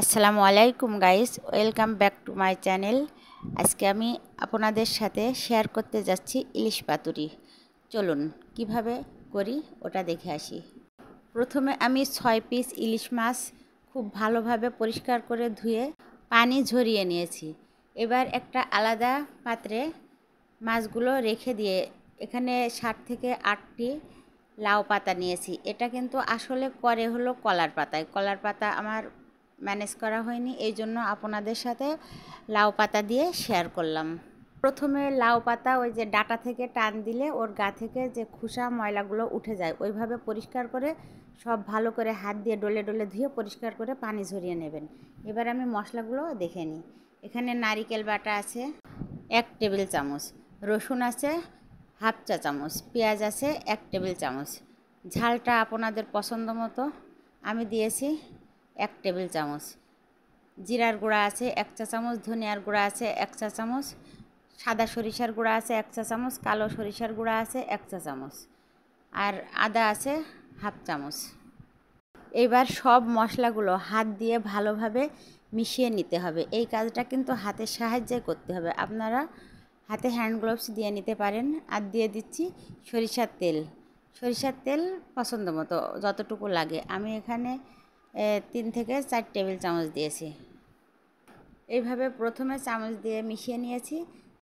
আসসালামু আলাইকুম guys welcome back to my channel আজকে আমি আপনাদের সাথে শেয়ার করতে যাচ্ছি ইলিশ পাতুরি চলুন কিভাবে করি ওটা দেখে আসি প্রথমে আমি ছয় পিস ইলিশ মাছ খুব ভালোভাবে পরিষ্কার করে ধুয়ে পানি ঝরিয়ে নিয়েছি এবার একটা আলাদা পাত্রে মাছগুলো রেখে দিয়ে এখানে ষাট থেকে আটটি লাউ পাতা নিয়েছি এটা কিন্তু আসলে করে হলো কলার পাতায় কলার পাতা আমার ম্যানেজ করা হয়নি এই জন্য আপনাদের সাথে লাউ পাতা দিয়ে শেয়ার করলাম প্রথমে লাউ পাতা ওই যে ডাটা থেকে টান দিলে ওর গা থেকে যে খোসা ময়লাগুলো উঠে যায় ওইভাবে পরিষ্কার করে সব ভালো করে হাত দিয়ে ডলে ডলে ধুয়ে পরিষ্কার করে পানি ঝরিয়ে নেবেন এবার আমি মশলাগুলো দেখে নিই এখানে নারিকেল বাটা আছে এক টেবিল চামচ রসুন আছে হাফ চা চামচ পেঁয়াজ আছে এক টেবিল চামচ ঝালটা আপনাদের পছন্দ মতো আমি দিয়েছি এক টেবিল চামচ জিরার গুঁড়া আছে এক চা চামচ ধনিয়ার গুঁড়া আছে এক চা চামচ সাদা সরিষার গুঁড়া আছে এক চা চামচ কালো সরিষার গুঁড়া আছে এক চা চামচ আর আদা আছে হাফ চামচ এবার সব মশলাগুলো হাত দিয়ে ভালোভাবে মিশিয়ে নিতে হবে এই কাজটা কিন্তু হাতের সাহায্যে করতে হবে আপনারা হাতে হ্যান্ড গ্লোভস দিয়ে নিতে পারেন আর দিয়ে দিচ্ছি সরিষার তেল সরিষার তেল পছন্দ মতো যতটুকু লাগে আমি এখানে তিন থেকে চার টেবিল চামচ দিয়েছি এইভাবে প্রথমে চামচ দিয়ে মিশিয়ে নিয়েছি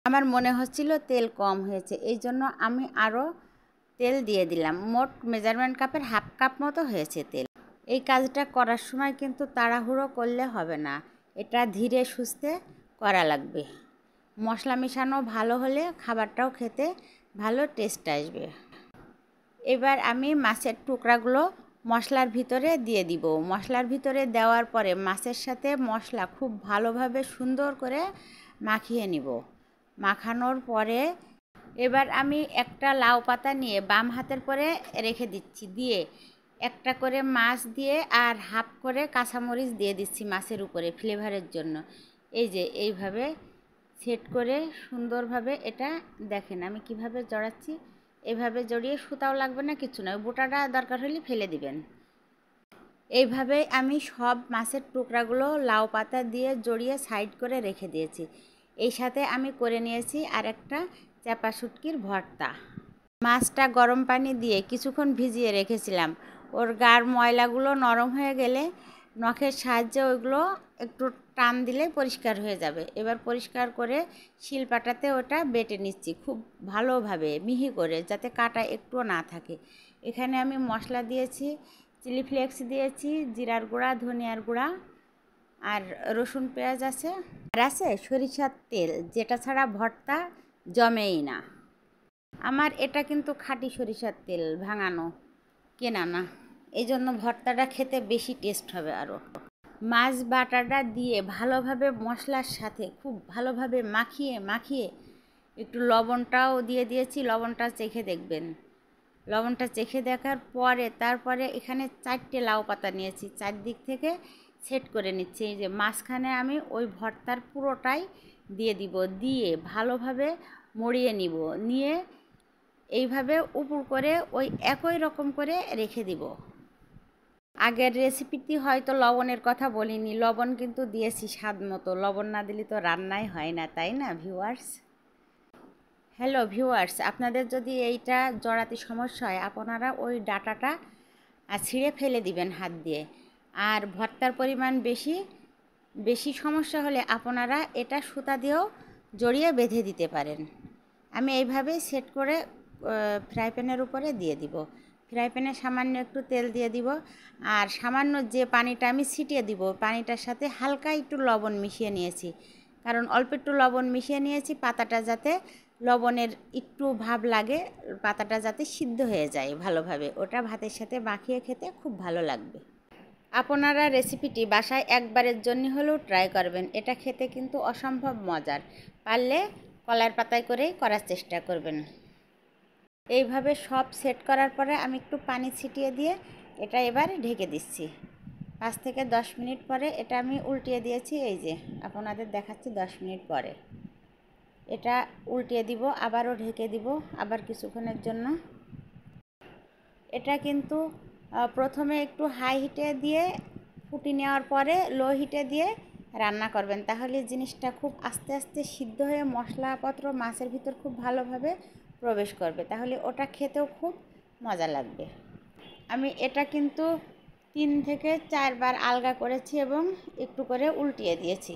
আমার মনে হচ্ছিল তেল কম হয়েছে এই জন্য আমি আরও তেল দিয়ে দিলাম মোট মেজারমেন্ট কাপের হাফ কাপ মতো হয়েছে তেল এই কাজটা করার সময় কিন্তু তাড়াহুড়ো করলে হবে না এটা ধীরে সুস্থে করা লাগবে মশলা মিশানো ভালো হলে খাবারটাও খেতে ভালো টেস্ট আসবে এবার আমি মাছের টুকরাগুলো মশলার ভিতরে দিয়ে দিব মশলার ভিতরে দেওয়ার পরে মাছের সাথে মশলা খুব ভালোভাবে সুন্দর করে মাখিয়ে নিব মাখানোর পরে এবার আমি একটা লাউ পাতা নিয়ে বাম হাতের পরে রেখে দিচ্ছি দিয়ে একটা করে মাছ দিয়ে আর হাফ করে কাঁচামরিচ দিয়ে দিচ্ছি মাছের উপরে ফ্লেভারের জন্য এই যে এইভাবে সেট করে সুন্দরভাবে এটা দেখেন আমি কিভাবে জড়াচ্ছি এভাবে জড়িয়ে সুতাও লাগবে না কিছু ওই বোটাটা দরকার হলে ফেলে দিবেন এইভাবে আমি সব মাছের টুকরাগুলো লাউ পাতা দিয়ে জড়িয়ে সাইড করে রেখে দিয়েছি এই সাথে আমি করে নিয়েছি আর একটা চ্যাপা শুটকির ভর্তা মাছটা গরম পানি দিয়ে কিছুক্ষণ ভিজিয়ে রেখেছিলাম ওর গার ময়লাগুলো নরম হয়ে গেলে নখের সাহায্যে ওইগুলো একটু টান দিলে পরিষ্কার হয়ে যাবে এবার পরিষ্কার করে শিলপাটাতে ওটা বেটে নিচ্ছি খুব ভালোভাবে মিহি করে যাতে কাটা একটুও না থাকে এখানে আমি মশলা দিয়েছি চিলি ফ্লেক্স দিয়েছি জিরার গুঁড়া ধনিয়ার গুঁড়া আর রসুন পেঁয়াজ আছে আর আছে সরিষার তেল যেটা ছাড়া ভর্তা জমেই না আমার এটা কিন্তু খাঁটি সরিষার তেল ভাঙানো কেনা না এই জন্য ভর্তাটা খেতে বেশি টেস্ট হবে আরও মাছ বাটাটা দিয়ে ভালোভাবে মশলার সাথে খুব ভালোভাবে মাখিয়ে মাখিয়ে একটু লবণটাও দিয়ে দিয়েছি লবণটা চেখে দেখবেন লবণটা চেখে দেখার পরে তারপরে এখানে চারটে লাউ পাতা নিয়েছি চারদিক থেকে সেট করে নিচ্ছি যে মাঝখানে আমি ওই ভর্তার পুরোটাই দিয়ে দিব দিয়ে ভালোভাবে মরিয়ে নিব নিয়ে এইভাবে উপর করে ওই একই রকম করে রেখে দিব আগের রেসিপিটি হয়তো লবণের কথা বলিনি লবণ কিন্তু দিয়েছি স্বাদ মতো লবণ না দিলে তো রান্নাই হয় না তাই না ভিউয়ার্স হ্যালো ভিউয়ার্স আপনাদের যদি এইটা জড়াতে সমস্যা হয় আপনারা ওই ডাটাটা ছিঁড়ে ফেলে দিবেন হাত দিয়ে আর ভর্তার পরিমাণ বেশি বেশি সমস্যা হলে আপনারা এটা সুতা দিয়েও জড়িয়ে বেঁধে দিতে পারেন আমি এইভাবেই সেট করে ফ্রাই প্যানের উপরে দিয়ে দিব ফ্রাই প্যানে সামান্য একটু তেল দিয়ে দিব আর সামান্য যে পানিটা আমি ছিটিয়ে দিব পানিটার সাথে হালকা একটু লবণ মিশিয়ে নিয়েছি কারণ অল্প একটু লবণ মিশিয়ে নিয়েছি পাতাটা যাতে লবণের একটু ভাব লাগে পাতাটা যাতে সিদ্ধ হয়ে যায় ভালোভাবে ওটা ভাতের সাথে মাখিয়ে খেতে খুব ভালো লাগবে আপনারা রেসিপিটি বাসায় একবারের জন্য হলেও ট্রাই করবেন এটা খেতে কিন্তু অসম্ভব মজার পারলে কলার পাতায় করেই করার চেষ্টা করবেন এইভাবে সব সেট করার পরে আমি একটু পানি ছিটিয়ে দিয়ে এটা এবার ঢেকে দিচ্ছি পাঁচ থেকে দশ মিনিট পরে এটা আমি উল্টিয়ে দিয়েছি এই যে আপনাদের দেখাচ্ছি দশ মিনিট পরে এটা উল্টিয়ে দিব আবারও ঢেকে দিব আবার কিছুক্ষণের জন্য এটা কিন্তু প্রথমে একটু হাই হিটে দিয়ে ফুটি নেওয়ার পরে লো হিটে দিয়ে রান্না করবেন তাহলে জিনিসটা খুব আস্তে আস্তে সিদ্ধ হয়ে মশলাপত্র মাছের ভিতর খুব ভালোভাবে প্রবেশ করবে তাহলে ওটা খেতেও খুব মজা লাগবে আমি এটা কিন্তু তিন থেকে চারবার আলগা করেছি এবং একটু করে উল্টিয়ে দিয়েছি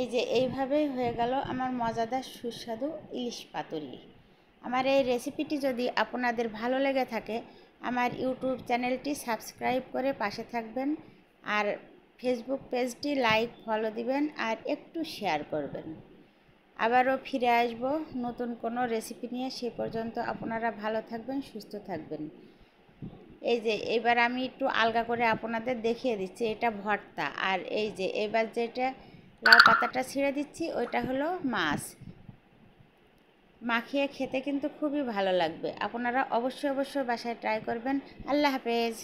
এই যে এইভাবেই হয়ে গেল আমার মজাদার সুস্বাদু ইলিশ পাতুরি আমার এই রেসিপিটি যদি আপনাদের ভালো লেগে থাকে আমার ইউটিউব চ্যানেলটি সাবস্ক্রাইব করে পাশে থাকবেন আর ফেসবুক পেজটি লাইক ফলো দিবেন আর একটু শেয়ার করবেন আবারও ফিরে আসব নতুন কোনো রেসিপি নিয়ে সে পর্যন্ত আপনারা ভালো থাকবেন সুস্থ থাকবেন এই যে এবার আমি একটু আলগা করে আপনাদের দেখিয়ে দিচ্ছি এটা ভর্তা আর এই যে এবার যেটা লাউ পাতাটা ছিঁড়ে দিচ্ছি ওইটা হলো মাছ মাখিয়ে খেতে কিন্তু খুবই ভালো লাগবে আপনারা অবশ্যই অবশ্যই বাসায় ট্রাই করবেন আল্লাহ হাফেজ